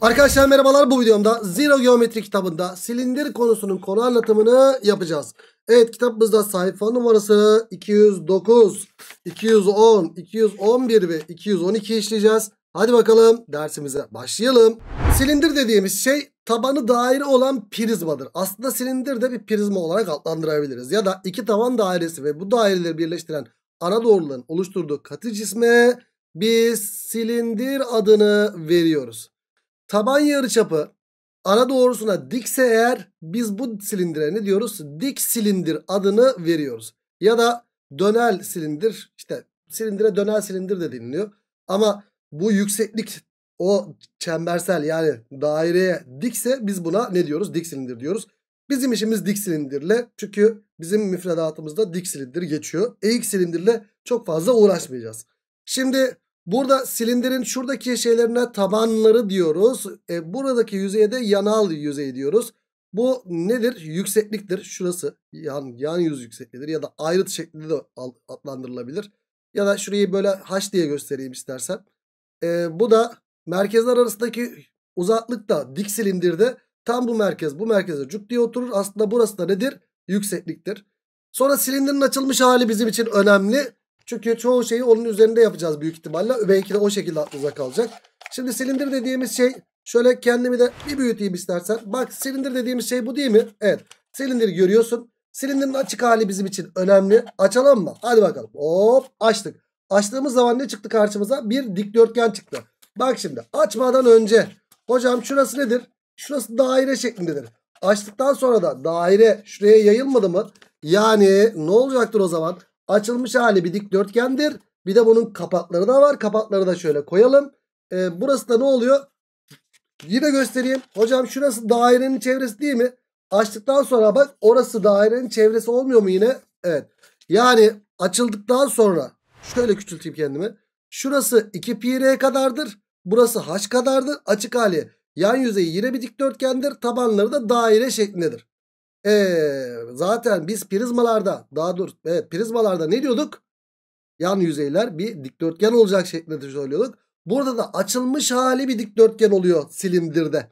Arkadaşlar merhabalar bu videomda Zero Geometri kitabında silindir konusunun konu anlatımını yapacağız. Evet kitabımızda sayfa numarası 209, 210, 211 ve 212 işleyeceğiz. Hadi bakalım dersimize başlayalım. Silindir dediğimiz şey tabanı daire olan prizmadır. Aslında silindir de bir prizma olarak adlandırabiliriz. Ya da iki taban dairesi ve bu daireleri birleştiren ana doğruların oluşturduğu katı cisme biz silindir adını veriyoruz taban yarıçapı ara doğrusuna dikse eğer biz bu silindire ne diyoruz? Dik silindir adını veriyoruz. Ya da dönel silindir işte silindire dönel silindir de deniliyor. Ama bu yükseklik o çembersel yani daireye dikse biz buna ne diyoruz? Dik silindir diyoruz. Bizim işimiz dik silindirle çünkü bizim müfredatımızda dik silindir geçiyor. Eğik silindirle çok fazla uğraşmayacağız. Şimdi Burada silindirin şuradaki şeylerine tabanları diyoruz. E, buradaki yüzeye de yanal yüzey diyoruz. Bu nedir? Yüksekliktir. Şurası yan, yan yüz yüksekliğidir ya da ayrıt şeklinde de adlandırılabilir. Ya da şurayı böyle h diye göstereyim istersen. E, bu da merkezler arasındaki uzaklık da dik silindirde tam bu merkez bu merkeze cuk diye oturur. Aslında burası da nedir? Yüksekliktir. Sonra silindirin açılmış hali bizim için önemli. Çünkü çoğu şeyi onun üzerinde yapacağız büyük ihtimalle. Belki de o şekilde aklınıza kalacak. Şimdi silindir dediğimiz şey şöyle kendimi de bir büyüteyim istersen. Bak silindir dediğimiz şey bu değil mi? Evet. Silindir görüyorsun. Silindirin açık hali bizim için önemli. Açalım mı? Hadi bakalım. Hop açtık. Açtığımız zaman ne çıktı karşımıza? Bir dikdörtgen çıktı. Bak şimdi açmadan önce. Hocam şurası nedir? Şurası daire şeklindedir. Açtıktan sonra da daire şuraya yayılmadı mı? Yani ne olacaktır o zaman? Açılmış hali bir dikdörtgendir. Bir de bunun kapakları da var. Kapakları da şöyle koyalım. E, burası da ne oluyor? Yine göstereyim. Hocam şurası dairenin çevresi değil mi? Açtıktan sonra bak orası dairenin çevresi olmuyor mu yine? Evet. Yani açıldıktan sonra şöyle küçülteyim kendimi. Şurası 2 pi r kadardır. Burası h kadardır. Açık hali yan yüzeyi yine bir dikdörtgendir. Tabanları da daire şeklindedir. E, zaten biz prizmalarda daha doğrusu evet, prizmalarda ne diyorduk? Yan yüzeyler bir dikdörtgen olacak şeklinde söylüyorduk. Burada da açılmış hali bir dikdörtgen oluyor silindirde.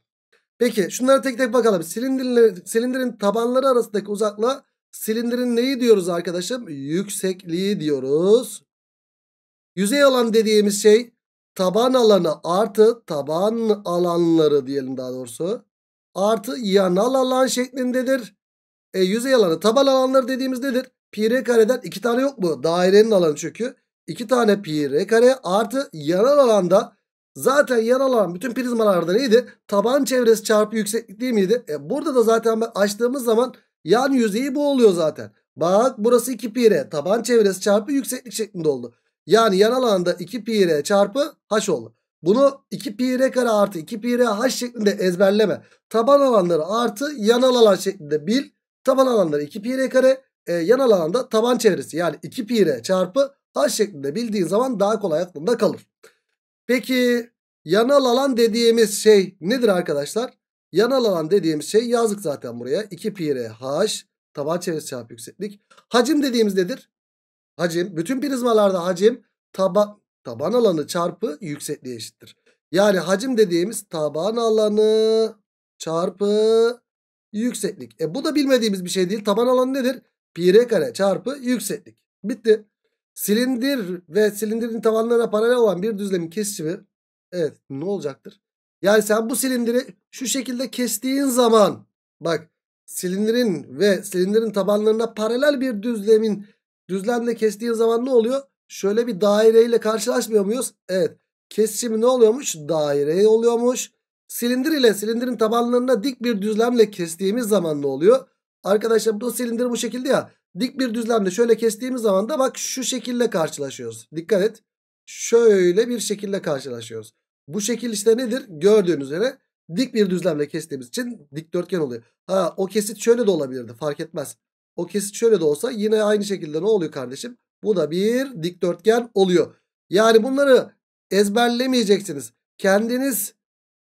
Peki şunlara tek tek bakalım. silindirin silindirin tabanları arasındaki uzaklığa silindirin neyi diyoruz arkadaşım? Yüksekliği diyoruz. Yüzey alan dediğimiz şey taban alanı artı taban alanları diyelim daha doğrusu artı yanal alan şeklindedir. E, yüzey alanı taban alanları dediğimiz nedir? Pi r kareden iki tane yok mu? Dairenin alanı çünkü. iki tane pi r kare artı yanal alanda zaten yanal alan bütün prizmalarda neydi? Taban çevresi çarpı yükseklik değil miydi? E, burada da zaten açtığımız zaman yan yüzeyi bu oluyor zaten. Bak burası 2 pi r taban çevresi çarpı yükseklik şeklinde oldu. Yani yan alanda 2 pi r çarpı h oldu. Bunu 2 pi r kare artı 2 pi r h şeklinde ezberleme. Taban alanları artı yanal alan şeklinde bil. Taban alanları 2 pi r kare. E, yanal alanda taban çevresi yani 2 pi r çarpı h şeklinde bildiğin zaman daha kolay aklında kalır. Peki yanal alan dediğimiz şey nedir arkadaşlar? Yanal alan dediğimiz şey yazdık zaten buraya. 2 pi r h taban çevresi çarpı yükseklik. Hacim dediğimiz nedir? Hacim bütün prizmalarda hacim taba taban alanı çarpı yüksekliğe eşittir. Yani hacim dediğimiz taban alanı çarpı yükseklik. E bu da bilmediğimiz bir şey değil. Taban alanı nedir? Pi r kare çarpı yükseklik. Bitti. Silindir ve silindirin tavanlarına paralel olan bir düzlemin kesişimi evet ne olacaktır? Yani sen bu silindiri şu şekilde kestiğin zaman bak silindirin ve silindirin tabanlarına paralel bir düzlemin düzlemle kestiğin zaman ne oluyor? Şöyle bir daireyle karşılaşmıyor muyuz? Evet. Kesişimi ne oluyormuş? Daire oluyormuş. Silindir ile silindirin tabanlarına dik bir düzlemle kestiğimiz zaman ne oluyor? Arkadaşlar bu silindir bu şekilde ya. Dik bir düzlemle şöyle kestiğimiz zaman da bak şu şekilde karşılaşıyoruz. Dikkat et. Şöyle bir şekilde karşılaşıyoruz. Bu şekil işte nedir? Gördüğünüz üzere dik bir düzlemle kestiğimiz için dikdörtgen oluyor. Ha o kesit şöyle de olabilirdi fark etmez. O kesit şöyle de olsa yine aynı şekilde ne oluyor kardeşim? Bu da bir dikdörtgen oluyor. Yani bunları ezberlemeyeceksiniz. Kendiniz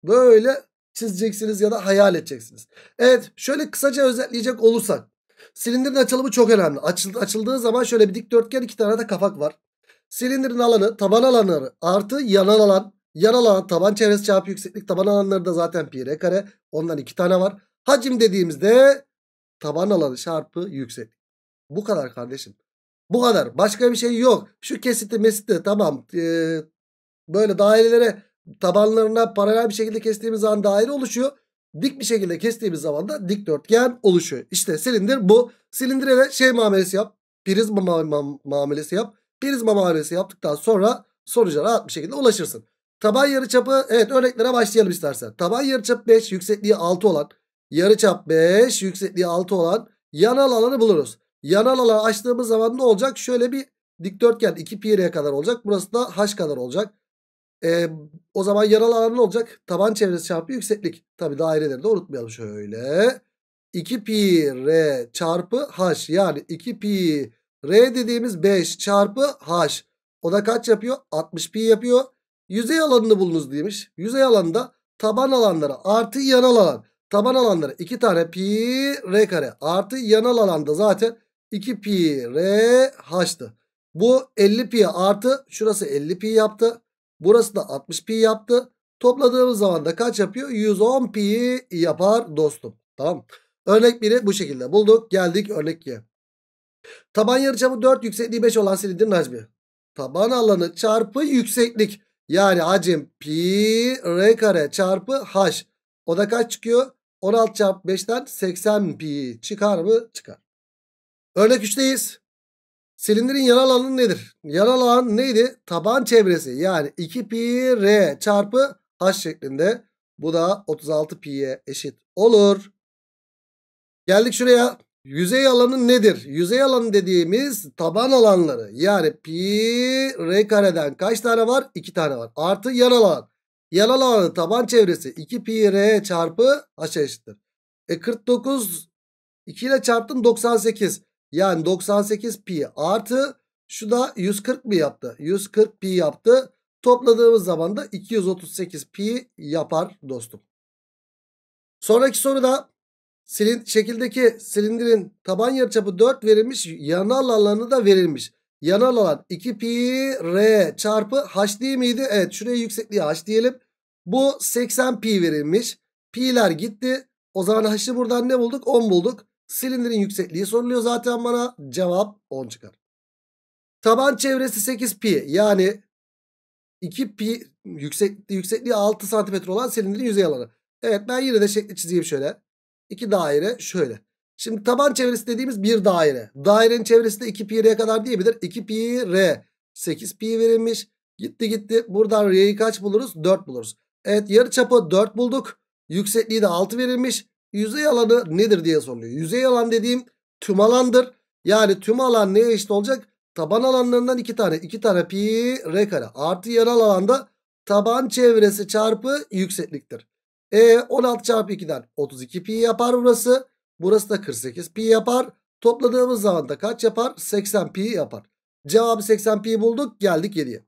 böyle çizeceksiniz ya da hayal edeceksiniz. Evet şöyle kısaca özetleyecek olursak. Silindirin açılımı çok önemli. Açıldı, açıldığı zaman şöyle bir dikdörtgen iki tane de kafak var. Silindirin alanı taban alanları artı yanal alan. Yan alan taban çevresi çarpı yükseklik taban alanları da zaten pi r kare. Ondan iki tane var. Hacim dediğimizde taban alanı çarpı yükseklik. Bu kadar kardeşim. Bu kadar. Başka bir şey yok. Şu kesitte mesitte tamam. Ee, böyle dairelere tabanlarına paralel bir şekilde kestiğimiz zaman daire oluşuyor. Dik bir şekilde kestiğimiz zaman da dikdörtgen oluşuyor. İşte silindir bu. Silindire de şey muamelesi yap. Prizma ma ma muamelesi yap. Prizma muamelesi yaptıktan sonra sonuca rahat bir şekilde ulaşırsın. Taban yarıçapı evet örneklere başlayalım istersen. Taban yarıçapı 5 yüksekliği 6 olan yarıçap 5 yüksekliği 6 olan yanal alanı buluruz. Yanal alanı açtığımız zaman ne olacak? Şöyle bir dikdörtgen 2 pi kadar olacak. Burası da h kadar olacak. E, o zaman yanal alan ne olacak? Taban çevresi çarpı yükseklik. Tabi daireleri de unutmayalım şöyle. 2 pi r çarpı h yani 2 pi r dediğimiz 5 çarpı h. O da kaç yapıyor? 60 pi yapıyor. Yüzey alanını bulunuz demiş. Yüzey alanında taban alanları artı yanal alan. Taban alanları 2 tane pi r kare artı yanal alanda zaten 2 pi r h'tı. Bu 50 pi artı şurası 50 pi yaptı. Burası da 60 pi yaptı. Topladığımız zaman da kaç yapıyor? 110 pi yapar dostum. Tamam. Örnek 1'i bu şekilde bulduk. Geldik örnek 2'ye. Taban yarıçapı 4 yüksekliği 5 olan silindirin hacmi. Taban alanı çarpı yükseklik. Yani hacim pi r kare çarpı h. O da kaç çıkıyor? 16 çarpı 5'ten 80 pi çıkar mı? Çıkar. Örnek 3'teyiz. Silindirin yanal alanı nedir? Yanal alan neydi? Taban çevresi. Yani 2 pi r çarpı h şeklinde. Bu da 36 pi'ye eşit olur. Geldik şuraya. Yüzey alanı nedir? Yüzey alanı dediğimiz taban alanları. Yani pi r kareden kaç tane var? 2 tane var. Artı yanal alan. Yanal alanı taban çevresi 2 pi r çarpı h eşittir. E 49 2 ile çarptın 98. Yani 98 pi artı şu da 140 mi yaptı? 140 pi yaptı. Topladığımız zaman da 238 pi yapar dostum. Sonraki soruda silin, şekildeki silindirin taban yarıçapı 4 verilmiş. Yanal alanı da verilmiş. Yanal alan 2 pi r çarpı h değil miydi? Evet şuraya yüksekliği h diyelim. Bu 80 pi verilmiş. Pi'ler gitti. O zaman h'ı buradan ne bulduk? 10 bulduk. Silindirin yüksekliği soruluyor zaten bana. Cevap 10 çıkar. Taban çevresi 8 pi. Yani 2 pi yüksekliği, yüksekliği 6 santimetre olan silindirin yüzey alanı. Evet ben yine de şekli çizeyim şöyle. 2 daire şöyle. Şimdi taban çevresi dediğimiz bir daire. Dairenin çevresi de 2 pi r'ye kadar diyebilir. 2 pi r 8 pi verilmiş. Gitti gitti. Buradan r'yi kaç buluruz? 4 buluruz. Evet yarı çapı 4 bulduk. Yüksekliği de 6 verilmiş yüzey alanı nedir diye soruluyor. Yüzey alan dediğim tüm alandır. Yani tüm alan neye eşit olacak? Taban alanlarından iki tane. iki tane pi r kare. Artı yarı alanda taban çevresi çarpı yüksekliktir. E 16 çarpı 2'den 32 pi yapar burası. Burası da 48 pi yapar. Topladığımız zaman da kaç yapar? 80 pi yapar. Cevabı 80 pi bulduk. Geldik 7'ye.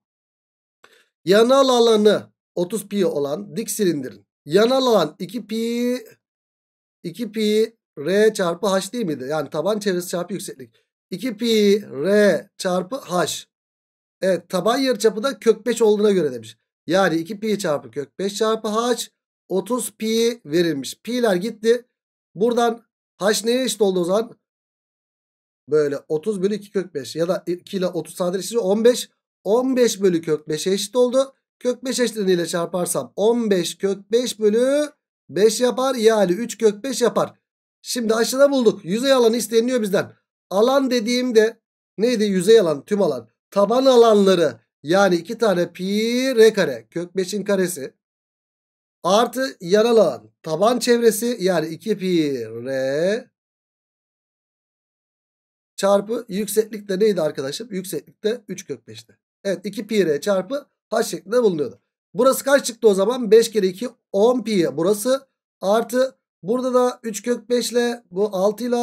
Yanal alanı 30 pi olan dik silindirin. Yanal alan 2 pi 2 pi r çarpı h değil miydi? Yani taban çevresi çarpı yükseklik. 2 pi r çarpı h. Evet taban yarıçapı da kök 5 olduğuna göre demiş. Yani 2 pi çarpı kök 5 çarpı h 30 pi verilmiş. Pi'ler gitti. Buradan h neye eşit oldu o zaman? Böyle 30 bölü 2 kök 5 ya da 2 ile 30 sadeleşince 15. 15 bölü kök 5'e eşit oldu. Kök 5 eşitliğiyle çarparsam 15 kök 5 bölü 5 yapar. yani 3 kök 5 yapar. Şimdi aşağıda bulduk. Yüzey alanı isteniyor bizden. Alan dediğimde neydi? Yüzey alan, tüm alan. Taban alanları yani 2 tane pi r kare kök 5'in karesi artı yan alan taban çevresi yani 2 pi r çarpı yükseklikte neydi arkadaşım? yükseklikte 3 kök 5'te Evet 2 pi r çarpı h şeklinde bulunuyordu. Burası kaç çıktı o zaman? 5 kere 2 10 pi burası. Artı burada da 3 kök 5 ile bu 6 ile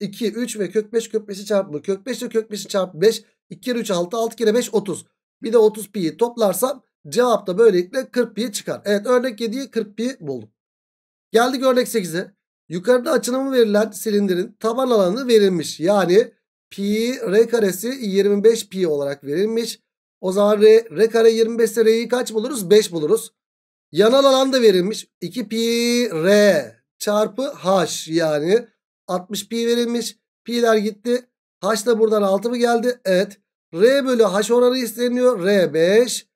2, 3 ve kök 5 kök 5'i çarpma. Kök 5 ile kök 5'i çarp 5. 2 kere 3 6, 6 kere 5 30. Bir de 30 pi'yi toplarsam cevap da böylelikle 40 pi çıkar. Evet örnek 7'yi 40 pi buldum. Geldik örnek 8'e. Yukarıda açınımı verilen silindirin taban alanı verilmiş. Yani pi r karesi 25 pi olarak verilmiş. O zaman R, R kare 25 ise R'yi kaç buluruz? 5 buluruz. Yanal alan da verilmiş. 2 pi R çarpı H yani 60 pi verilmiş. Pi'ler gitti. H da buradan 6 mı geldi? Evet. R bölü H oranı isteniyor. R 5.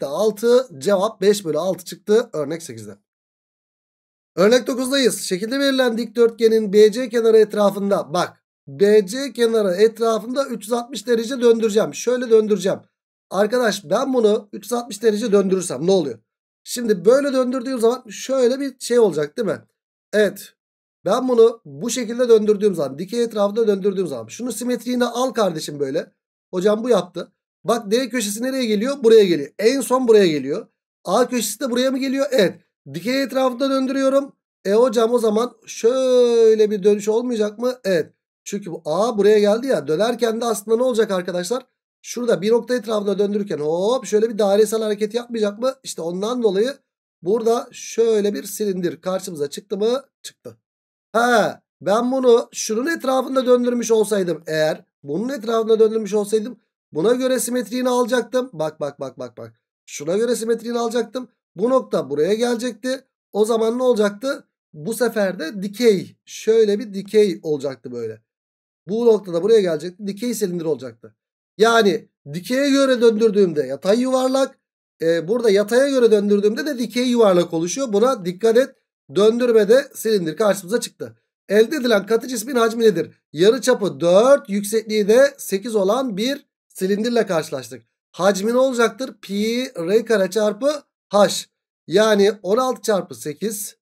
de 6. Cevap 5 bölü 6 çıktı. Örnek 8'de. Örnek 9'dayız. Şekilde verilen dikdörtgenin BC kenarı etrafında bak BC kenarı etrafında 360 derece döndüreceğim. Şöyle döndüreceğim. Arkadaş ben bunu 360 derece döndürürsem ne oluyor? Şimdi böyle döndürdüğüm zaman şöyle bir şey olacak değil mi? Evet. Ben bunu bu şekilde döndürdüğüm zaman dikey etrafında döndürdüğüm zaman şunu simetriğine al kardeşim böyle. Hocam bu yaptı. Bak D köşesi nereye geliyor? Buraya geliyor. En son buraya geliyor. A köşesi de buraya mı geliyor? Evet. Dikey etrafında döndürüyorum. E hocam o zaman şöyle bir dönüş olmayacak mı? Evet. Çünkü bu A buraya geldi ya. Dönerken de aslında ne olacak arkadaşlar? Şurada bir nokta etrafında döndürürken hop şöyle bir dairesel hareket yapmayacak mı? İşte ondan dolayı burada şöyle bir silindir karşımıza çıktı mı? Çıktı. Ha ben bunu şunun etrafında döndürmüş olsaydım eğer bunun etrafında döndürmüş olsaydım buna göre simetriğini alacaktım. Bak bak bak bak bak. Şuna göre simetriğini alacaktım. Bu nokta buraya gelecekti. O zaman ne olacaktı? Bu sefer de dikey. Şöyle bir dikey olacaktı böyle. Bu noktada buraya gelecekti. Dikey silindir olacaktı. Yani dikeye göre döndürdüğümde yatay yuvarlak. E, burada yataya göre döndürdüğümde de dikey yuvarlak oluşuyor. Buna dikkat et. Döndürmede silindir karşımıza çıktı. Elde edilen katı cismin hacmi nedir? Yarı çapı 4, yüksekliği de 8 olan bir silindirle karşılaştık. Hacmi ne olacaktır? Pi r kare çarpı h. Yani 16 çarpı 8.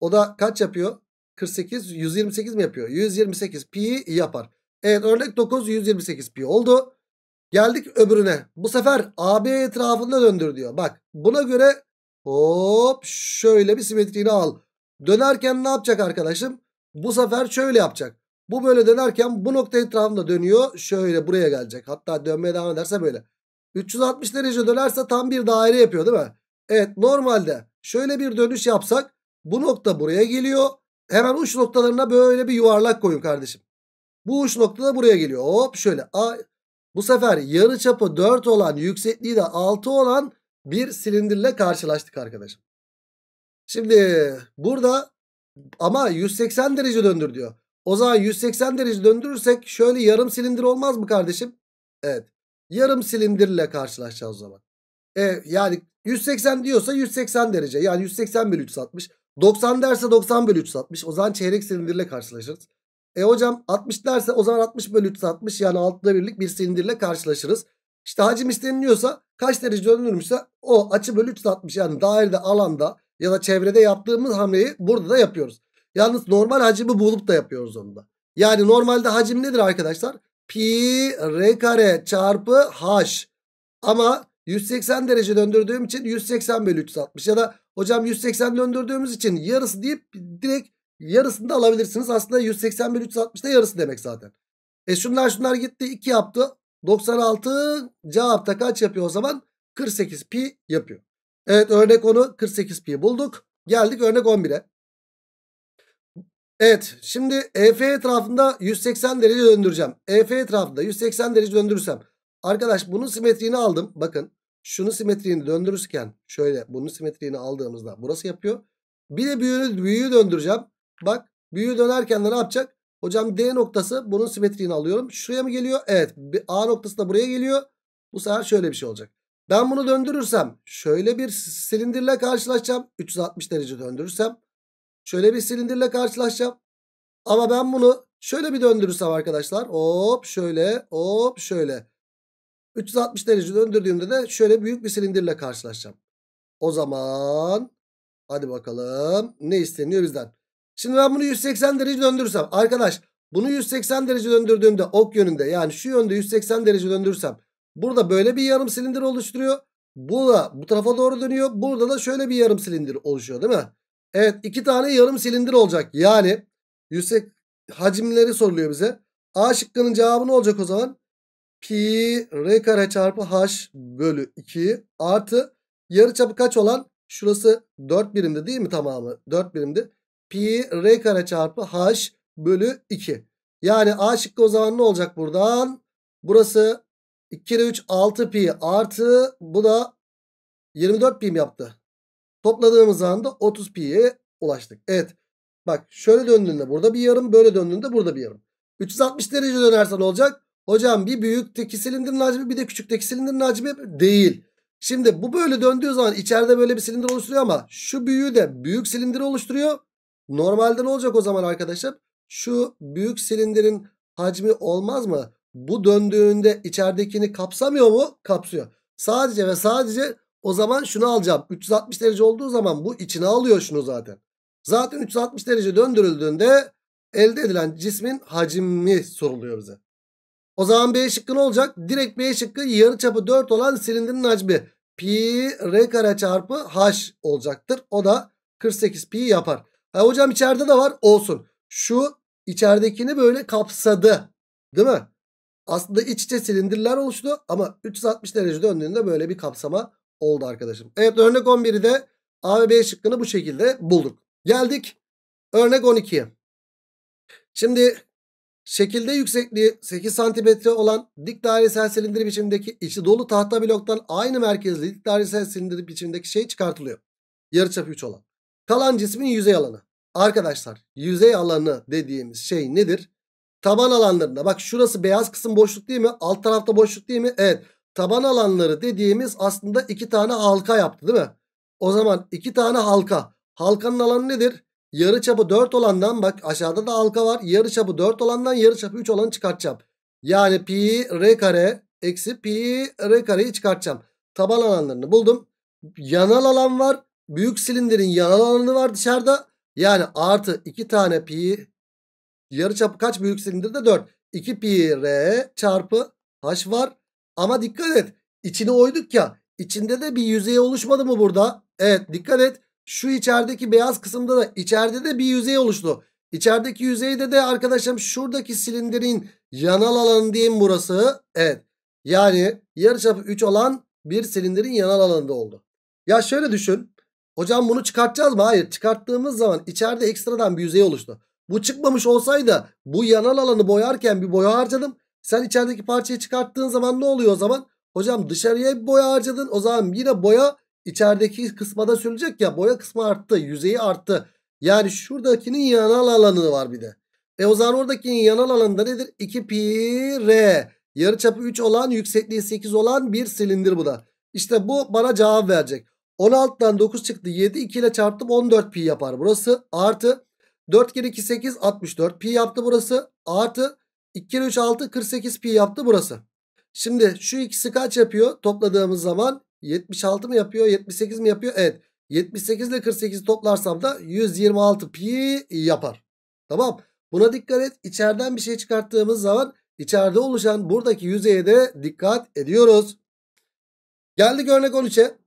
O da kaç yapıyor? 48, 128 mi yapıyor? 128 pi yapar. Evet örnek 9, 128 pi oldu. Geldik öbürüne. Bu sefer AB etrafında döndür diyor. Bak buna göre hop şöyle bir simetriğini al. Dönerken ne yapacak arkadaşım? Bu sefer şöyle yapacak. Bu böyle dönerken bu nokta etrafında dönüyor. Şöyle buraya gelecek. Hatta dönmeye devam ederse böyle. 360 derece dönerse tam bir daire yapıyor değil mi? Evet normalde şöyle bir dönüş yapsak bu nokta buraya geliyor. Hemen uç noktalarına böyle bir yuvarlak koyun kardeşim. Bu uç nokta da buraya geliyor. Hop şöyle. A, bu sefer yarı çapı 4 olan yüksekliği de 6 olan bir silindirle karşılaştık arkadaşım. Şimdi burada ama 180 derece döndür diyor. O zaman 180 derece döndürürsek şöyle yarım silindir olmaz mı kardeşim? Evet. Yarım silindirle karşılaşacağız o zaman. E, yani 180 diyorsa 180 derece. Yani 180 bölü 360. 90 derse 90 bölü 360. O zaman çeyrek silindirle karşılaşırız. E hocam 60 derse o zaman 60 bölü 3 60 yani 6'da birlik bir silindirle karşılaşırız. İşte hacim isteniliyorsa kaç derece döndürmüşse o açı bölü 3 60 yani dairede alanda ya da çevrede yaptığımız hamleyi burada da yapıyoruz. Yalnız normal hacimi bulup da yapıyoruz onu da. Yani normalde hacim nedir arkadaşlar? Pi r kare çarpı h. Ama 180 derece döndürdüğüm için 180 bölü 360 ya da hocam 180 döndürdüğümüz için yarısı deyip direkt Yarısını da alabilirsiniz. Aslında 181 360 yarısı demek zaten. E şunlar şunlar gitti 2 yaptı. 96 cevapta kaç yapıyor o zaman? 48 pi yapıyor. Evet örnek 10'u 48 pi bulduk. Geldik örnek 11'e. Evet şimdi EF etrafında 180 derece döndüreceğim. EF etrafında 180 derece döndürürsem. Arkadaş bunun simetriğini aldım. Bakın şunu simetriğini döndürürken şöyle bunun simetriğini aldığımızda burası yapıyor. Bir de büyüğünü, büyüğü döndüreceğim. Bak büyüğü dönerken de ne yapacak? Hocam D noktası bunun simetriğini alıyorum. Şuraya mı geliyor? Evet. A noktası da buraya geliyor. Bu sefer şöyle bir şey olacak. Ben bunu döndürürsem şöyle bir silindirle karşılaşacağım. 360 derece döndürürsem şöyle bir silindirle karşılaşacağım. Ama ben bunu şöyle bir döndürürsem arkadaşlar hop şöyle hop şöyle 360 derece döndürdüğümde de şöyle büyük bir silindirle karşılaşacağım. O zaman hadi bakalım ne isteniyor bizden? Şimdi ben bunu 180 derece döndürürsem arkadaş bunu 180 derece döndürdüğümde ok yönünde yani şu yönde 180 derece döndürürsem burada böyle bir yarım silindir oluşturuyor. Bu da bu tarafa doğru dönüyor. Burada da şöyle bir yarım silindir oluşuyor değil mi? Evet iki tane yarım silindir olacak. Yani yüksek hacimleri soruluyor bize. A şıkkının cevabı ne olacak o zaman? Pi r kare çarpı h bölü 2 artı yarı çapı kaç olan? Şurası 4 birimdi değil mi tamamı? 4 birimdi pi r kare çarpı h bölü 2. Yani a şıkkı o zaman ne olacak buradan? Burası 2 kere 3 6 pi artı bu da 24 pi yaptı. Topladığımız anda 30 pi'ye ulaştık. Evet. Bak şöyle döndüğünde burada bir yarım böyle döndüğünde burada bir yarım. 360 derece dönersen olacak. Hocam bir büyük büyükteki silindirin hacmi bir de küçük küçükteki silindirin hacmi değil. Şimdi bu böyle döndüğü zaman içeride böyle bir silindir oluşturuyor ama şu büyüğü de büyük silindir oluşturuyor. Normalde ne olacak o zaman arkadaşlar? Şu büyük silindirin hacmi olmaz mı? Bu döndüğünde içeridekini kapsamıyor mu? Kapsıyor. Sadece ve sadece o zaman şunu alacağım. 360 derece olduğu zaman bu içine alıyor şunu zaten. Zaten 360 derece döndürüldüğünde elde edilen cismin hacmi soruluyor bize. O zaman B şıkkı ne olacak? Direkt B şıkkı yarı çapı 4 olan silindirin hacmi pi r kare çarpı h olacaktır. O da 48 pi yapar. E, hocam içeride de var olsun. Şu içeridekini böyle kapsadı. Değil mi? Aslında iç içe silindirler oluştu ama 360 derece döndüğünde böyle bir kapsama oldu arkadaşım. Evet örnek 11'i de A ve B şıkkını bu şekilde bulduk. Geldik örnek 12'ye. Şimdi şekilde yüksekliği 8 cm olan dik dairesel silindir biçimindeki içi dolu tahta bloktan aynı merkezli dik dairesel silindir biçimindeki şey çıkartılıyor. Yarıçapı 3 olan. Kalan cismin yüzey alanı. Arkadaşlar yüzey alanı dediğimiz şey nedir? Taban alanlarında bak şurası beyaz kısım boşluk değil mi? Alt tarafta boşluk değil mi? Evet. Taban alanları dediğimiz aslında iki tane halka yaptı değil mi? O zaman iki tane halka. Halkanın alanı nedir? Yarı çapı 4 olandan bak aşağıda da halka var. Yarı çapı 4 olandan yarı çapı 3 olanı çıkartacağım. Yani pi r kare eksi pi r kareyi çıkartacağım. Taban alanlarını buldum. Yanal alan var büyük silindirin yanal alanı var dışarıda. Yani artı 2 tane pi yarı çapı kaç büyük silindirde 4. 2 pi r çarpı h var. Ama dikkat et içini oyduk ya içinde de bir yüzey oluşmadı mı burada? Evet dikkat et şu içerideki beyaz kısımda da içeride de bir yüzey oluştu. İçerideki yüzeyde de arkadaşım şuradaki silindirin yanal alanı diyeyim burası. Evet yani yarı yarıçapı 3 olan bir silindirin yanal alanında oldu. Ya şöyle düşün. Hocam bunu çıkartacağız mı? Hayır çıkarttığımız zaman içeride ekstradan bir yüzey oluştu. Bu çıkmamış olsaydı bu yanal alanı boyarken bir boya harcadım. Sen içerideki parçayı çıkarttığın zaman ne oluyor o zaman? Hocam dışarıya bir boya harcadın. O zaman yine boya içerideki kısmada sürülecek ya. Boya kısmı arttı. Yüzeyi arttı. Yani şuradakinin yanal alanı var bir de. E o zaman oradakinin yanal alanında nedir? 2 pi r. Yarıçapı 3 olan yüksekliği 8 olan bir silindir bu da. İşte bu bana cevap verecek. 16'dan 9 çıktı 7. 2 ile çarptım 14 pi yapar burası. Artı 4 kere 2 8 64 pi yaptı burası. Artı 2 kere 3 6 48 pi yaptı burası. Şimdi şu ikisi kaç yapıyor? Topladığımız zaman 76 mı yapıyor? 78 mi yapıyor? Evet. 78 ile 48 toplarsam da 126 pi yapar. Tamam. Buna dikkat et. İçeriden bir şey çıkarttığımız zaman içeride oluşan buradaki yüzeye de dikkat ediyoruz. Geldik örnek 13'e.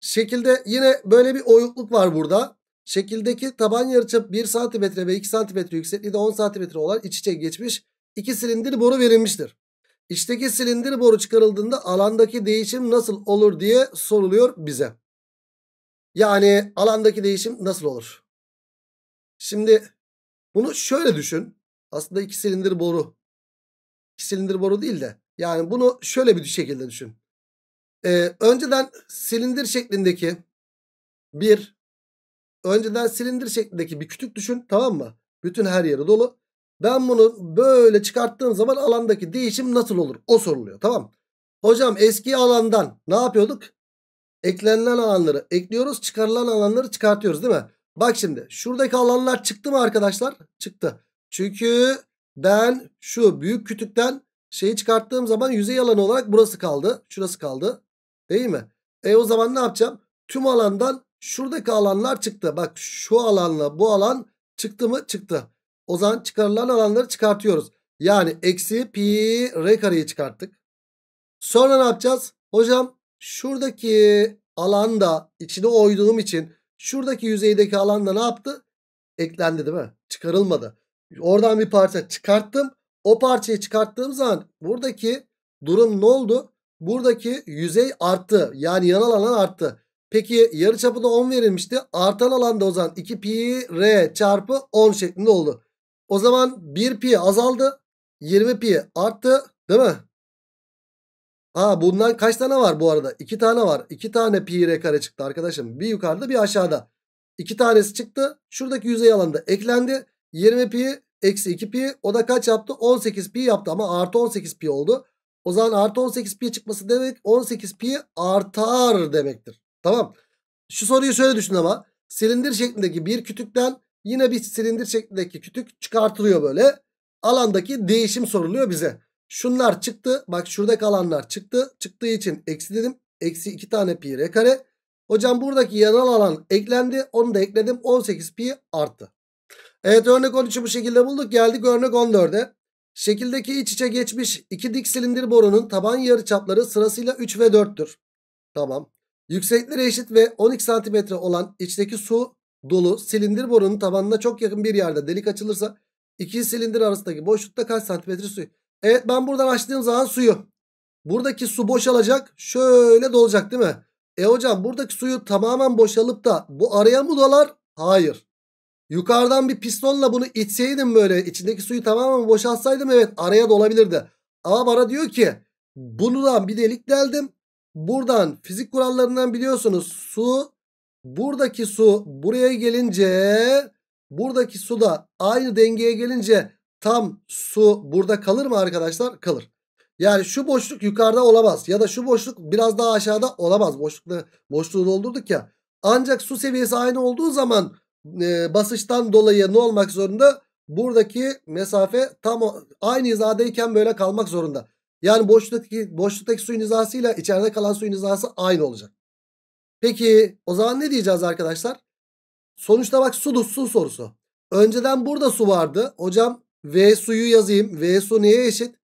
Şekilde yine böyle bir oyukluk var burada. Şekildeki taban yarıçap 1 cm ve 2 cm yüksekliği de 10 cm olan iç içe geçmiş iki silindir boru verilmiştir. İçteki silindir boru çıkarıldığında alandaki değişim nasıl olur diye soruluyor bize. Yani alandaki değişim nasıl olur? Şimdi bunu şöyle düşün. Aslında iki silindir boru. İki silindir boru değil de. Yani bunu şöyle bir şekilde düşün. Ee, önceden silindir şeklindeki bir önceden silindir şeklindeki bir kütük düşün tamam mı? Bütün her yeri dolu. Ben bunu böyle çıkarttığım zaman alandaki değişim nasıl olur? O soruluyor tamam Hocam eski alandan ne yapıyorduk? Eklenilen alanları ekliyoruz çıkarılan alanları çıkartıyoruz değil mi? Bak şimdi şuradaki alanlar çıktı mı arkadaşlar? Çıktı. Çünkü ben şu büyük kütükten şeyi çıkarttığım zaman yüzey alanı olarak burası kaldı. Şurası kaldı. Değil mi? E o zaman ne yapacağım? Tüm alandan şuradaki alanlar çıktı. Bak şu alanla bu alan çıktı mı? Çıktı. O zaman çıkarılan alanları çıkartıyoruz. Yani eksi pi r kareyi çıkarttık. Sonra ne yapacağız? Hocam şuradaki alanda içine oyduğum için şuradaki yüzeydeki alanda ne yaptı? Eklendi değil mi? Çıkarılmadı. Oradan bir parça çıkarttım. O parçayı çıkarttığım zaman buradaki durum ne oldu? Buradaki yüzey arttı. Yani yanal alan arttı. Peki yarı çapında 10 verilmişti. Artan alanda o zaman 2 pi r çarpı 10 şeklinde oldu. O zaman 1 pi azaldı. 20 pi arttı. Değil mi? Ha bundan kaç tane var bu arada? 2 tane var. 2 tane pi r kare çıktı arkadaşım. Bir yukarıda bir aşağıda. 2 tanesi çıktı. Şuradaki yüzey alanda eklendi. 20 pi eksi 2 pi o da kaç yaptı? 18 pi yaptı ama artı 18 pi oldu. O zaman artı 18 pi çıkması demek 18 pi artar demektir. Tamam. Şu soruyu şöyle düşün ama. Silindir şeklindeki bir kütükten yine bir silindir şeklindeki kütük çıkartılıyor böyle. Alandaki değişim soruluyor bize. Şunlar çıktı. Bak şurada alanlar çıktı. Çıktığı için eksi dedim. Eksi 2 tane pi r kare. Hocam buradaki yanal alan eklendi. Onu da ekledim. 18 pi arttı. Evet örnek 13'ü bu şekilde bulduk. Geldik örnek 14'e. Şekildeki iç içe geçmiş iki dik silindir borunun taban yarıçapları sırasıyla 3 ve 4'tür. Tamam. Yüksekleri eşit ve 12 cm olan içteki su dolu silindir borunun tabanına çok yakın bir yerde delik açılırsa iki silindir arasındaki boşlukta kaç santimetre suyu? Evet ben buradan açtığım zaman suyu buradaki su boşalacak şöyle dolacak değil mi? E hocam buradaki suyu tamamen boşalıp da bu araya mı dolar? Hayır. Yukarıdan bir pistonla bunu itseydim böyle içindeki suyu tamamen boşaltsaydım evet araya dolabilirdi. Ama bana diyor ki buradan bir delik deldim. Buradan fizik kurallarından biliyorsunuz su buradaki su buraya gelince buradaki su da aynı dengeye gelince tam su burada kalır mı arkadaşlar? Kalır. Yani şu boşluk yukarıda olamaz ya da şu boşluk biraz daha aşağıda olamaz. Boşlukla boşluğu doldurduk ya. Ancak su seviyesi aynı olduğu zaman e, basıştan dolayı ne olmak zorunda? Buradaki mesafe tam aynı hizadayken böyle kalmak zorunda. Yani boşluktaki, boşluktaki suyun hizasıyla içeride kalan suyun hizası aynı olacak. Peki o zaman ne diyeceğiz arkadaşlar? Sonuçta bak su, su sorusu. Önceden burada su vardı. Hocam V suyu yazayım. V su neye eşit?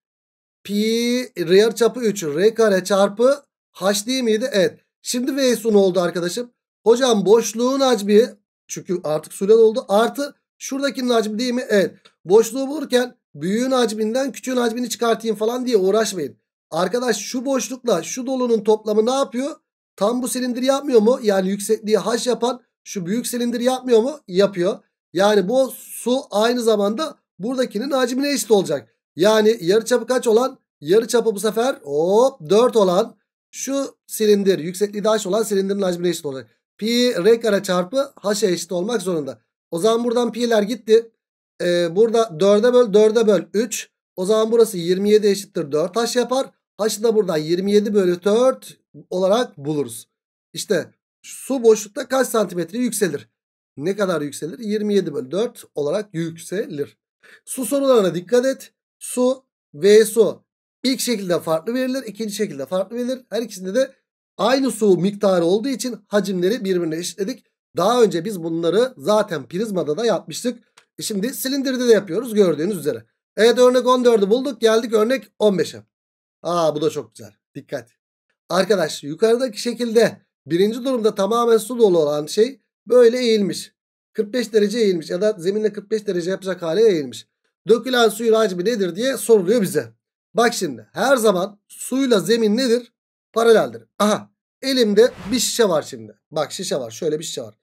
Pi rear çapı 3 R kare çarpı H değil miydi? Evet. Şimdi V su ne oldu arkadaşım? Hocam boşluğun hacmi çünkü artık Sulen oldu. Artı şuradakinin hacmi değil mi? Evet. Boşluğu bulurken büyüğün hacminden küçüğün hacmini çıkartayım falan diye uğraşmayın. Arkadaş şu boşlukla şu dolunun toplamı ne yapıyor? Tam bu silindir yapmıyor mu? Yani yüksekliği h yapan şu büyük silindir yapmıyor mu? Yapıyor. Yani bu su aynı zamanda buradakinin hacmine eşit olacak. Yani yarı çapı kaç olan? yarı çapı bu sefer hop 4 olan şu silindir yüksekliği daha olan silindirin hacmine eşit olacak. Pi r kare çarpı h'e eşit olmak zorunda. O zaman buradan pi'ler gitti. Ee, burada 4'e böl 4'e böl 3. O zaman burası 27 eşittir 4 h yapar. H'ı da buradan 27 bölü 4 olarak buluruz. İşte su boşlukta kaç santimetre yükselir? Ne kadar yükselir? 27 bölü 4 olarak yükselir. Su sorularına dikkat et. Su ve su ilk şekilde farklı verilir. ikinci şekilde farklı verilir. Her ikisinde de Aynı su miktarı olduğu için hacimleri birbirine eşitledik. Daha önce biz bunları zaten prizmada da yapmıştık. E şimdi silindirde de yapıyoruz gördüğünüz üzere. Evet örnek 14'ü bulduk. Geldik örnek 15'e. Aa bu da çok güzel. Dikkat. Arkadaş yukarıdaki şekilde birinci durumda tamamen su dolu olan şey böyle eğilmiş. 45 derece eğilmiş ya da zeminle 45 derece yapacak hale eğilmiş. Dökülen suyun hacmi nedir diye soruluyor bize. Bak şimdi her zaman suyla zemin nedir? Paraleldir. Aha elimde bir şişe var şimdi. Bak şişe var şöyle bir şişe var.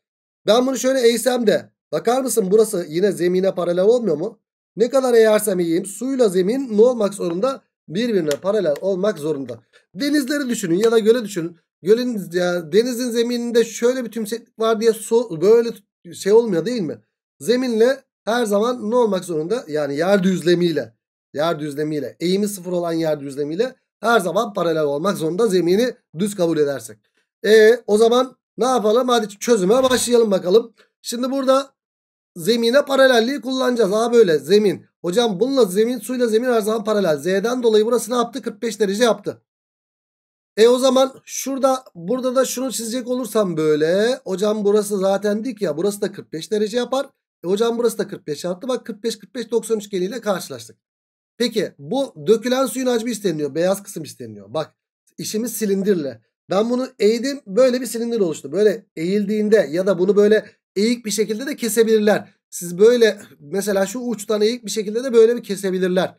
Ben bunu şöyle eğsem de bakar mısın burası yine zemine paralel olmuyor mu? Ne kadar eğersem eğeyim suyla zemin ne olmak zorunda? Birbirine paralel olmak zorunda. Denizleri düşünün ya da göle düşünün. Gölün, ya, denizin zemininde şöyle bir tümseklik var diye su böyle şey olmuyor değil mi? Zeminle her zaman ne olmak zorunda? Yani yer düzlemiyle, yer düzlemiyle, eğimi sıfır olan yer düzlemiyle her zaman paralel olmak zorunda zemini düz kabul edersek. E o zaman ne yapalım? Hadi çözüme başlayalım bakalım. Şimdi burada zemine paralelliği kullanacağız. Aa böyle zemin. Hocam bununla zemin suyla zemin her zaman paralel. Z'den dolayı burası ne yaptı? 45 derece yaptı. E o zaman şurada burada da şunu çizecek olursam böyle. Hocam burası zaten dik ya. Burası da 45 derece yapar. E hocam burası da 45 yaptı. Bak 45 45 90 üçgeniyle karşılaştık. Peki bu dökülen suyun hacmi isteniyor, Beyaz kısım isteniyor. Bak işimiz silindirle. Ben bunu eğdim böyle bir silindir oluştu. Böyle eğildiğinde ya da bunu böyle eğik bir şekilde de kesebilirler. Siz böyle mesela şu uçtan eğik bir şekilde de böyle bir kesebilirler.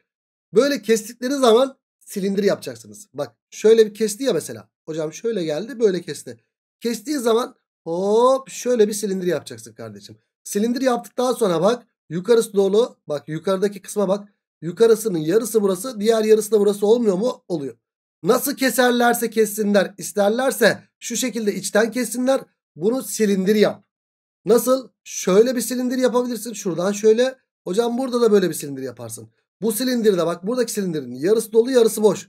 Böyle kestikleri zaman silindir yapacaksınız. Bak şöyle bir kesti ya mesela. Hocam şöyle geldi böyle kesti. Kestiği zaman hop şöyle bir silindir yapacaksın kardeşim. Silindir yaptıktan sonra bak yukarısı dolu. Bak yukarıdaki kısma bak. Yukarısının yarısı burası diğer yarısı da burası olmuyor mu? Oluyor. Nasıl keserlerse kessinler isterlerse şu şekilde içten kessinler bunu silindir yap. Nasıl? Şöyle bir silindir yapabilirsin. Şuradan şöyle. Hocam burada da böyle bir silindir yaparsın. Bu silindirde bak buradaki silindirin yarısı dolu yarısı boş.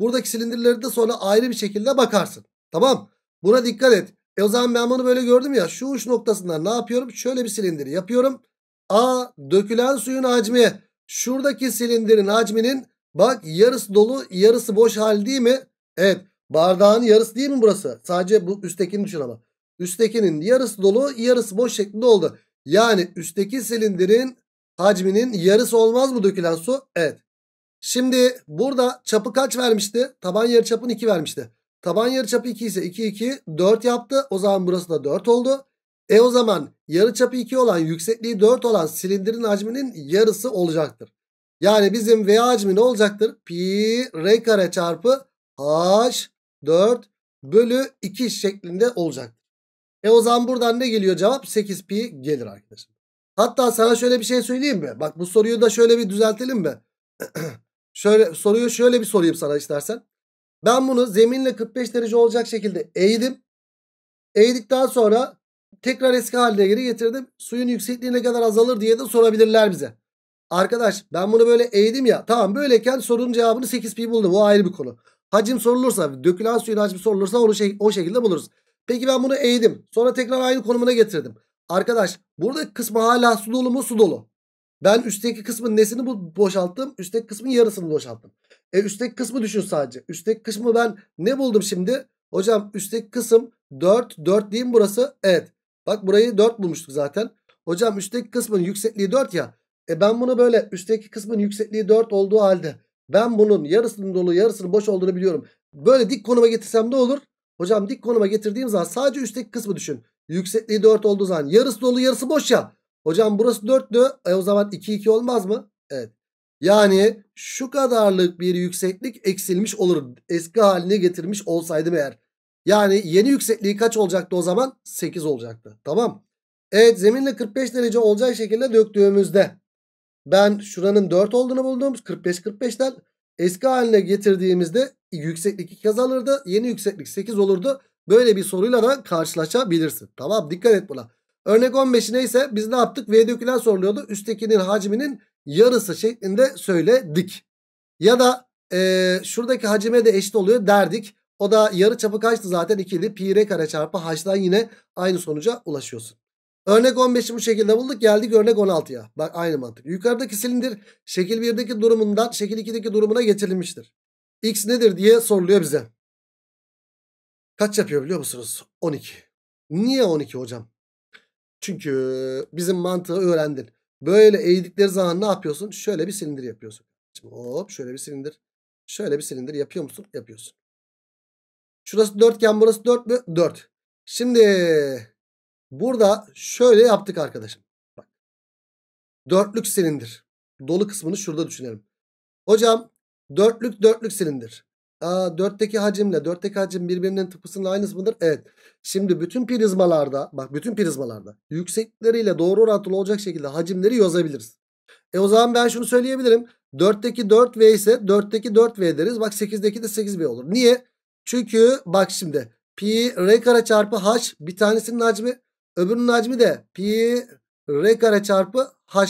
Buradaki silindirleri de sonra ayrı bir şekilde bakarsın. Tamam. Buna dikkat et. E o zaman ben bunu böyle gördüm ya. Şu uç noktasından ne yapıyorum? Şöyle bir silindir yapıyorum. A. Dökülen suyun hacmi Şuradaki silindirin hacminin bak yarısı dolu yarısı boş hal değil mi? Evet bardağın yarısı değil mi burası? Sadece bu üsttekini düşün ama. Üsttekinin yarısı dolu yarısı boş şeklinde oldu. Yani üstteki silindirin hacminin yarısı olmaz mı dökülen su? Evet. Şimdi burada çapı kaç vermişti? Taban yarı çapın 2 vermişti. Taban yarı çapı 2 ise 2 2 4 yaptı. O zaman burası da 4 oldu. E o zaman yarıçapı 2 olan yüksekliği 4 olan silindirin hacminin yarısı olacaktır. Yani bizim V hacmi ne olacaktır? Pi R kare çarpı H 4 bölü 2 şeklinde olacaktır. E o zaman buradan ne geliyor cevap? 8 pi gelir arkadaşlar. Hatta sana şöyle bir şey söyleyeyim mi? Bak bu soruyu da şöyle bir düzeltelim mi? şöyle soruyu şöyle bir sorayım sana istersen. Ben bunu zeminle 45 derece olacak şekilde eğdim. Eğdikten sonra tekrar eski haline geri getirdim. Suyun yüksekliği ne kadar azalır diye de sorabilirler bize. Arkadaş ben bunu böyle eğdim ya. Tamam böyleyken sorunun cevabını 8 pi buldum. Bu ayrı bir konu. Hacim sorulursa dökülen suyun hacmi sorulursa onu şey, o şekilde buluruz. Peki ben bunu eğdim. Sonra tekrar aynı konumuna getirdim. Arkadaş buradaki kısmı hala su dolu mu? Su dolu. Ben üstteki kısmın nesini boşalttım? Üstteki kısmın yarısını boşalttım. E üstteki kısmı düşün sadece. Üstteki kısmı ben ne buldum şimdi? Hocam üstteki kısım 4. 4 diyeyim burası? Evet. Bak burayı 4 bulmuştuk zaten. Hocam üstteki kısmın yüksekliği 4 ya. E ben bunu böyle üstteki kısmın yüksekliği 4 olduğu halde ben bunun yarısının dolu yarısının boş olduğunu biliyorum. Böyle dik konuma getirsem ne olur? Hocam dik konuma getirdiğim zaman sadece üstteki kısmı düşün. Yüksekliği 4 olduğu zaman yarısı dolu yarısı boş ya. Hocam burası 4'tü. E o zaman 2 2 olmaz mı? Evet. Yani şu kadarlık bir yükseklik eksilmiş olur. Eski haline getirmiş olsaydım eğer. Yani yeni yüksekliği kaç olacaktı o zaman? 8 olacaktı. Tamam. Evet zeminle 45 derece olacak şekilde döktüğümüzde ben şuranın 4 olduğunu buldum. 45-45'ten eski haline getirdiğimizde yükseklik 2 azalırdı. Yeni yükseklik 8 olurdu. Böyle bir soruyla da karşılaşabilirsin. Tamam dikkat et buna. Örnek 15 neyse biz ne yaptık? V dökülen soruluyordu. Üsttekinin hacminin yarısı şeklinde söyledik. Ya da e, şuradaki hacime de eşit oluyor derdik. O da yarı çapı kaçtı zaten 2'li pi r kare çarpı h'dan yine aynı sonuca ulaşıyorsun. Örnek 15'i bu şekilde bulduk. Geldik örnek 16'ya. Bak aynı mantık. Yukarıdaki silindir şekil 1'deki durumundan şekil 2'deki durumuna getirilmiştir. X nedir diye soruluyor bize. Kaç yapıyor biliyor musunuz? 12. Niye 12 hocam? Çünkü bizim mantığı öğrendin. Böyle eğdikleri zaman ne yapıyorsun? Şöyle bir silindir yapıyorsun. Şimdi hop şöyle bir silindir. Şöyle bir silindir yapıyor musun? Yapıyorsun. Şurası dörtgen burası dört mü? Dört. Şimdi burada şöyle yaptık arkadaşım. Bak. Dörtlük silindir. Dolu kısmını şurada düşünelim. Hocam dörtlük dörtlük silindir. Aa, dörtteki hacimle dörtteki hacim birbirinin tıpkısının aynısı mıdır? Evet. Şimdi bütün prizmalarda bak bütün prizmalarda yükseklikleriyle doğru orantılı olacak şekilde hacimleri yazabiliriz. E o zaman ben şunu söyleyebilirim. 4'teki 4V ise 4'teki 4V deriz. Bak 8'deki de 8V olur. Niye? Çünkü bak şimdi pi r kare çarpı h bir tanesinin hacmi öbürünün hacmi de pi r kare çarpı h.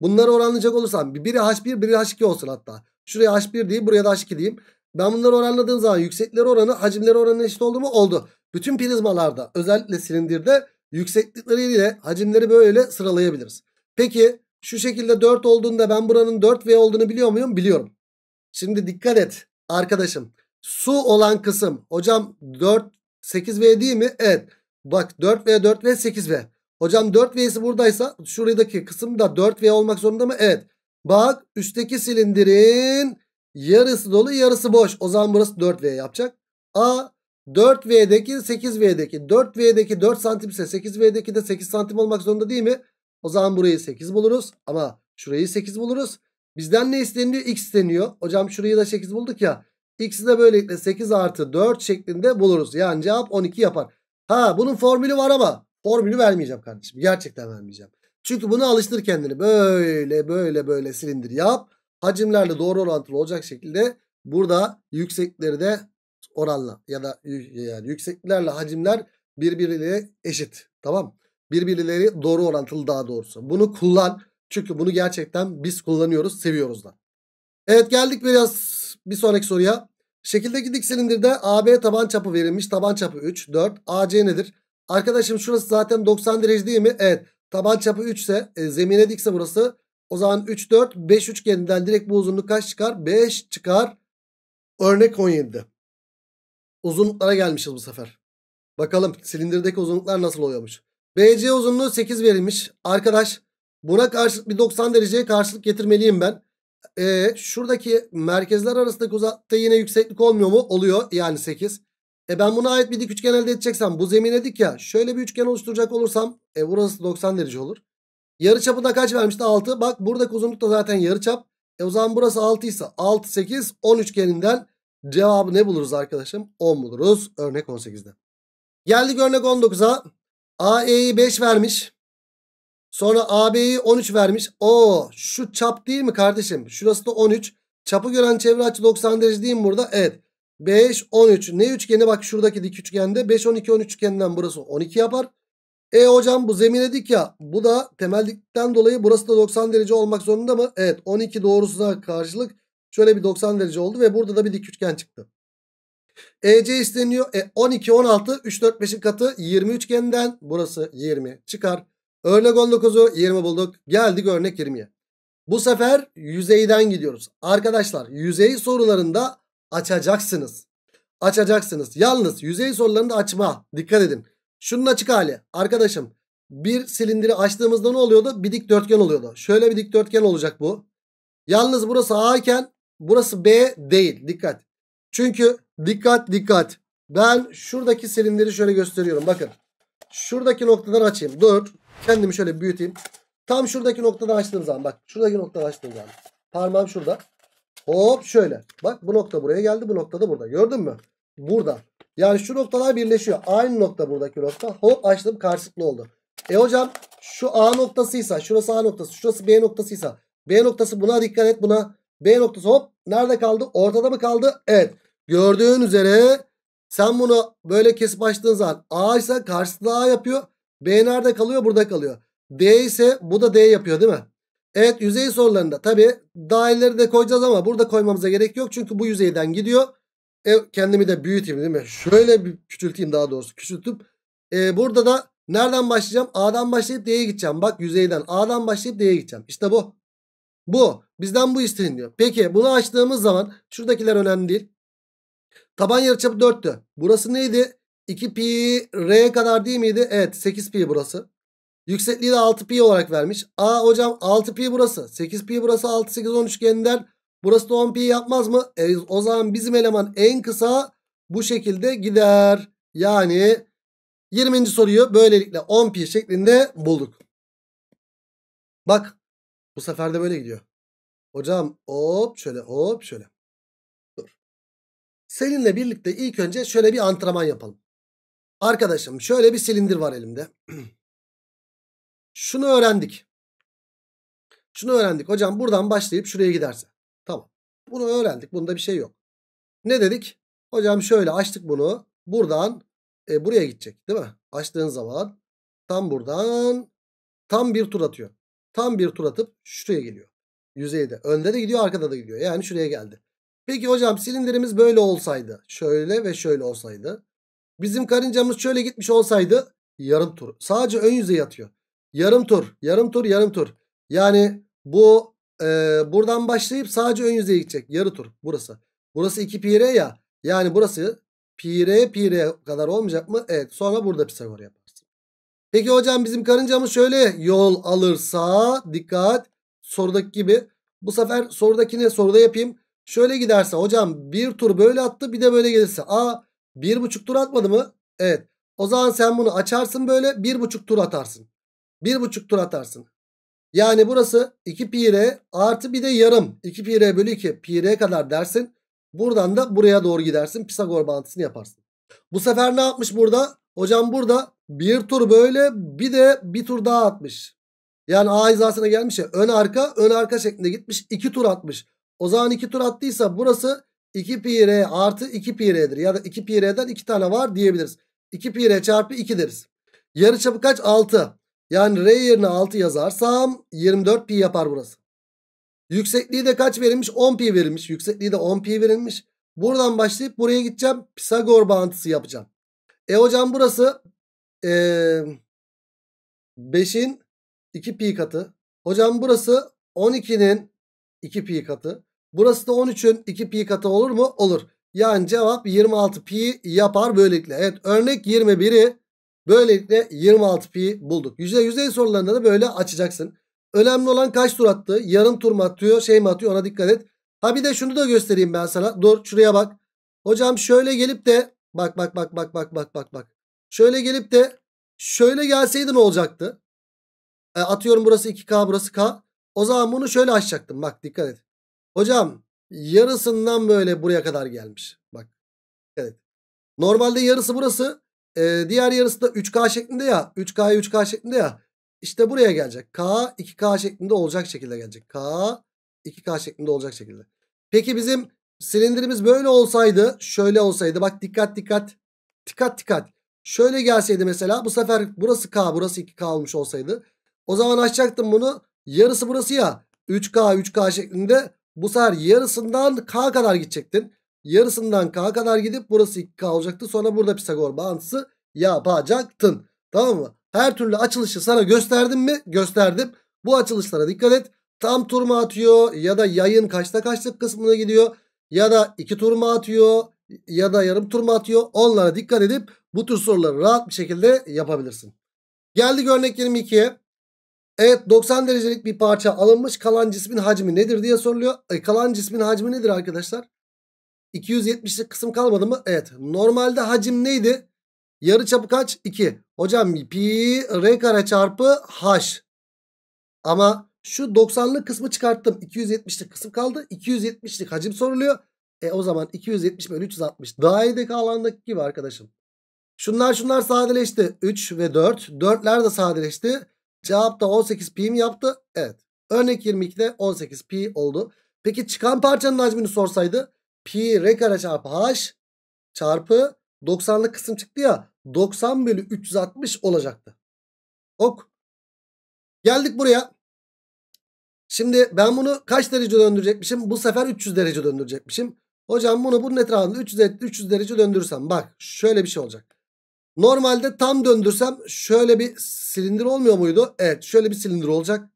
Bunları oranlayacak olursam biri h1 biri h2 olsun hatta. Şuraya h1 diyeyim buraya da h2 diyeyim. Ben bunları oranladığım zaman yüksekleri oranı hacimleri oranı eşit oldu mu? Oldu. Bütün prizmalarda özellikle silindirde yükseklikleriyle hacimleri böyle sıralayabiliriz. Peki şu şekilde 4 olduğunda ben buranın 4V olduğunu biliyor muyum? Biliyorum. Şimdi dikkat et arkadaşım. Su olan kısım. Hocam 4 8V değil mi? Evet. Bak 4V 4V 8V. Hocam 4V'si buradaysa şuradaki kısım da 4V olmak zorunda mı? Evet. Bak üstteki silindirin yarısı dolu yarısı boş. O zaman burası 4V yapacak. A 4V'deki 8V'deki 4V'deki 4 santim ise 8V'deki de 8 santim olmak zorunda değil mi? O zaman burayı 8 buluruz ama şurayı 8 buluruz. Bizden ne isteniyor? X isteniyor. Hocam şurayı da 8 bulduk ya. X'i de böylelikle 8 artı 4 şeklinde buluruz. Yani cevap 12 yapar. Ha bunun formülü var ama formülü vermeyeceğim kardeşim. Gerçekten vermeyeceğim. Çünkü bunu alıştır kendini. Böyle böyle böyle silindir yap. Hacimlerle doğru orantılı olacak şekilde burada yüksekleri de oranla ya da yani yükseklerle hacimler birbiriyle eşit. Tamam Birbirleri doğru orantılı daha doğrusu. Bunu kullan. Çünkü bunu gerçekten biz kullanıyoruz. Seviyoruz da. Evet geldik biraz bir sonraki soruya. Şekildeki dik silindirde AB taban çapı verilmiş. Taban çapı 3, 4. AC nedir? Arkadaşım şurası zaten 90 derece değil mi? Evet. Taban çapı 3 ise e, zemine dikse burası. O zaman 3, 4, 5 üçgeninden direkt bu uzunluk kaç çıkar? 5 çıkar. Örnek 17'de. Uzunluklara gelmişiz bu sefer. Bakalım silindirdeki uzunluklar nasıl oluyormuş. BC uzunluğu 8 verilmiş. Arkadaş buna karşılık bir 90 dereceye karşılık getirmeliyim ben. E, şuradaki merkezler arasındaki uzaklıkta yine yükseklik olmuyor mu? Oluyor yani 8. E ben buna ait bir dik üçgen elde edeceksem bu zemin dedik ya. Şöyle bir üçgen oluşturacak olursam e, burası 90 derece olur. Yarı çapı da kaç vermişti? 6. Bak buradaki uzunluk da zaten yarı çap. E o zaman burası 6 ise 6, 8, 10 üçgeninden cevabı ne buluruz arkadaşım? 10 buluruz. Örnek 18'de. Geldik örnek 19'a. AE'yi 5 vermiş. Sonra AB'yi 13 vermiş. O şu çap değil mi kardeşim? Şurası da 13. Çapı gören çevre açı 90 derece değil mi burada? Evet. 5, 13. Ne üçgeni? Bak şuradaki dik üçgende. 5, 12, 13 üçgeninden burası 12 yapar. E hocam bu zemin dedik ya. Bu da temel dolayı burası da 90 derece olmak zorunda mı? Evet. 12 doğrusuna karşılık şöyle bir 90 derece oldu ve burada da bir dik üçgen çıktı. EC isteniyor. E 12, 16, 3, 4, 5'in katı 20 üçgeninden. Burası 20 çıkar. Örnek 19'u 20 bulduk. Geldik örnek 20'ye. Bu sefer yüzeyden gidiyoruz. Arkadaşlar yüzey sorularında açacaksınız. Açacaksınız. Yalnız yüzey sorularında açma. Dikkat edin. Şunun açık hali. Arkadaşım bir silindiri açtığımızda ne oluyordu? Bir dik dörtgen oluyordu. Şöyle bir dik dörtgen olacak bu. Yalnız burası A iken burası B değil. Dikkat. Çünkü dikkat dikkat. Ben şuradaki silindiri şöyle gösteriyorum. Bakın. Şuradaki noktadan açayım. Dur. Kendimi şöyle büyüteyim. Tam şuradaki noktada açtığım zaman bak. Şuradaki noktada açtığım zaman. Parmağım şurada. Hop şöyle. Bak bu nokta buraya geldi. Bu nokta da burada. Gördün mü? Burada. Yani şu noktalar birleşiyor. Aynı nokta buradaki nokta. Hop açtım karşılıklı oldu. E hocam şu A noktasıysa şurası A noktası şurası B noktasıysa B noktası buna dikkat et buna. B noktası hop nerede kaldı? Ortada mı kaldı? Evet. Gördüğün üzere sen bunu böyle kesip açtığın zaman A ise karşılıklı A yapıyor. B nerede kalıyor? Burada kalıyor. D ise bu da D yapıyor değil mi? Evet yüzey sorularında tabi dahilleri de koyacağız ama burada koymamıza gerek yok. Çünkü bu yüzeyden gidiyor. E, kendimi de büyüteyim değil mi? Şöyle bir küçülteyim daha doğrusu küçültüp. E, burada da nereden başlayacağım? A'dan başlayıp D'ye gideceğim. Bak yüzeyden A'dan başlayıp D'ye gideceğim. İşte bu. Bu. Bizden bu isteniyor. Peki bunu açtığımız zaman şuradakiler önemli değil. Taban yarıçapı 4'tü. Burası neydi? 2 pi r kadar değil miydi? Evet 8 pi burası. Yüksekliği de 6 pi olarak vermiş. A hocam 6 pi burası. 8 pi burası 6 8 10 üçgeninden. Burası da 10 pi yapmaz mı? E, o zaman bizim eleman en kısa bu şekilde gider. Yani 20. soruyu böylelikle 10 pi şeklinde bulduk. Bak bu sefer de böyle gidiyor. Hocam hop şöyle hop şöyle. Dur. Seninle birlikte ilk önce şöyle bir antrenman yapalım. Arkadaşım şöyle bir silindir var elimde. Şunu öğrendik. Şunu öğrendik. Hocam buradan başlayıp şuraya giderse. Tamam. Bunu öğrendik. Bunda bir şey yok. Ne dedik? Hocam şöyle açtık bunu. Buradan e, buraya gidecek değil mi? Açtığın zaman tam buradan tam bir tur atıyor. Tam bir tur atıp şuraya geliyor. Yüzeyde. Önde de gidiyor arkada da gidiyor. Yani şuraya geldi. Peki hocam silindirimiz böyle olsaydı. Şöyle ve şöyle olsaydı. Bizim karıncamız şöyle gitmiş olsaydı yarım tur. Sadece ön yüze yatıyor. Yarım tur, yarım tur, yarım tur. Yani bu e, buradan başlayıp sadece ön yüzeye gidecek. Yarı tur burası. Burası 2 pi ya. Yani burası pi r pi r kadar olmayacak mı? Evet. Sonra burada Pisagor yaparsın. Peki hocam bizim karıncamız şöyle yol alırsa dikkat sorudaki gibi. Bu sefer sorudaki ne soruda yapayım. Şöyle giderse hocam bir tur böyle attı bir de böyle gelirse. A bir buçuk tur atmadı mı? Evet. O zaman sen bunu açarsın böyle bir buçuk tur atarsın. Bir buçuk tur atarsın. Yani burası 2 pi r artı bir de yarım. 2 pi r bölü 2 pi r kadar dersin. Buradan da buraya doğru gidersin. Pisagor bağıntısını yaparsın. Bu sefer ne yapmış burada? Hocam burada bir tur böyle bir de bir tur daha atmış. Yani A hizasına gelmiş ya ön arka ön arka şeklinde gitmiş. iki tur atmış. O zaman iki tur attıysa burası 2 pi r artı 2 pi r'dir. Ya da 2 pi r'den 2 tane var diyebiliriz. 2 pi r çarpı 2 deriz. Yarı çapı kaç? 6. Yani r yerine 6 yazarsam 24 pi yapar burası. Yüksekliği de kaç verilmiş? 10 pi verilmiş. Yüksekliği de 10 pi verilmiş. Buradan başlayıp buraya gideceğim. Pisagor bağıntısı yapacağım. E hocam burası 5'in ee, 2 pi katı. Hocam burası 12'nin 2 pi katı. Burası da 13'ün 2 pi katı olur mu? Olur. Yani cevap 26 pi yapar böylelikle. Evet örnek 21'i böylelikle 26 pi bulduk. Yüzey yüzey sorularında da böyle açacaksın. Önemli olan kaç tur attı? Yarım tur mu atıyor? Şey mi atıyor? Ona dikkat et. Ha bir de şunu da göstereyim ben sana. Dur şuraya bak. Hocam şöyle gelip de bak bak bak bak bak bak bak bak. Şöyle gelip de şöyle gelseydi ne olacaktı? E, atıyorum burası 2K burası K. O zaman bunu şöyle açacaktım. Bak dikkat et. Hocam yarısından böyle buraya kadar gelmiş. Bak. Evet. Normalde yarısı burası. E, diğer yarısı da 3K şeklinde ya. 3K 3K şeklinde ya. İşte buraya gelecek. K 2K şeklinde olacak şekilde gelecek. K 2K şeklinde olacak şekilde. Peki bizim silindirimiz böyle olsaydı. Şöyle olsaydı. Bak dikkat dikkat. Dikkat dikkat. Şöyle gelseydi mesela. Bu sefer burası K burası 2K olmuş olsaydı. O zaman açacaktım bunu. Yarısı burası ya. 3K 3K şeklinde bu sefer yarısından k kadar gidecektin. Yarısından k kadar gidip burası 2k olacaktı. Sonra burada Pisagor bağıntısı yapacaktın. Tamam mı? Her türlü açılışı sana gösterdim mi? Gösterdim. Bu açılışlara dikkat et. Tam tur mu atıyor ya da yayın kaçta kaçlık kısmına gidiyor ya da iki tur mu atıyor ya da yarım tur mu atıyor onlara dikkat edip bu tür soruları rahat bir şekilde yapabilirsin. Geldik örnek 22'ye. Evet 90 derecelik bir parça alınmış. Kalan cismin hacmi nedir diye soruluyor. E, kalan cismin hacmi nedir arkadaşlar? 270'lik kısım kalmadı mı? Evet. Normalde hacim neydi? Yarı çapı kaç? 2. Hocam pi r kare çarpı h. Ama şu 90'lık kısmı çıkarttım. 270'lik kısım kaldı. 270'lik hacim soruluyor. E o zaman 270 bölü 360. Daha iyi de alandaki gibi arkadaşım. Şunlar şunlar sadeleşti. 3 ve 4. 4'ler de sadeleşti. Cevap da 18 pi mi yaptı? Evet. Örnek 22'de 18 pi oldu. Peki çıkan parçanın hacmini sorsaydı pi r kare çarpı h çarpı 90'lık kısım çıktı ya 90 bölü 360 olacaktı. Ok. Geldik buraya. Şimdi ben bunu kaç derece döndürecekmişim? Bu sefer 300 derece döndürecekmişim. Hocam bunu bunun etrafında 300, 300 derece döndürürsem bak şöyle bir şey olacak. Normalde tam döndürsem şöyle bir silindir olmuyor muydu? Evet şöyle bir silindir olacak.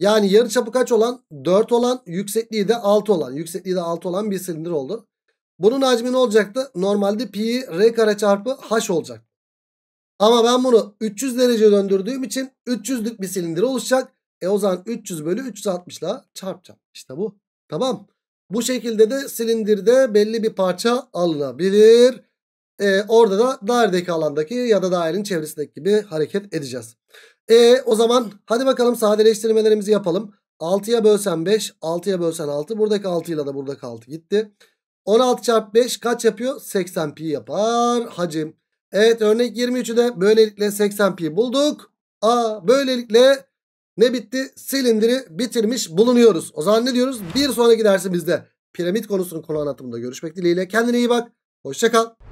Yani yarı çapı kaç olan? 4 olan yüksekliği de 6 olan. Yüksekliği de 6 olan bir silindir oldu. Bunun hacmi ne olacaktı? Normalde pi r kare çarpı h olacak. Ama ben bunu 300 derece döndürdüğüm için 300'lük bir silindir oluşacak. E o zaman 300 bölü 360 ile çarpacağım. İşte bu. Tamam. Bu şekilde de silindirde belli bir parça alınabilir e, orada da dairedeki alandaki ya da dairenin çevresindeki gibi hareket edeceğiz. E o zaman hadi bakalım sadeleştirmelerimizi yapalım. 6'ya bölsen 5, 6'ya bölsen 6. Buradaki 6 ile de buradaki 6 gitti. 16 çarpı 5 kaç yapıyor? 80 pi yapar hacim. Evet örnek 23'ü de böylelikle 80 pi bulduk. Aa böylelikle ne bitti? Silindiri bitirmiş bulunuyoruz. O zaman ne diyoruz? Bir sonraki dersimizde piramit konusunun konu anlatımında görüşmek dileğiyle. Kendine iyi bak. Hoşçakal.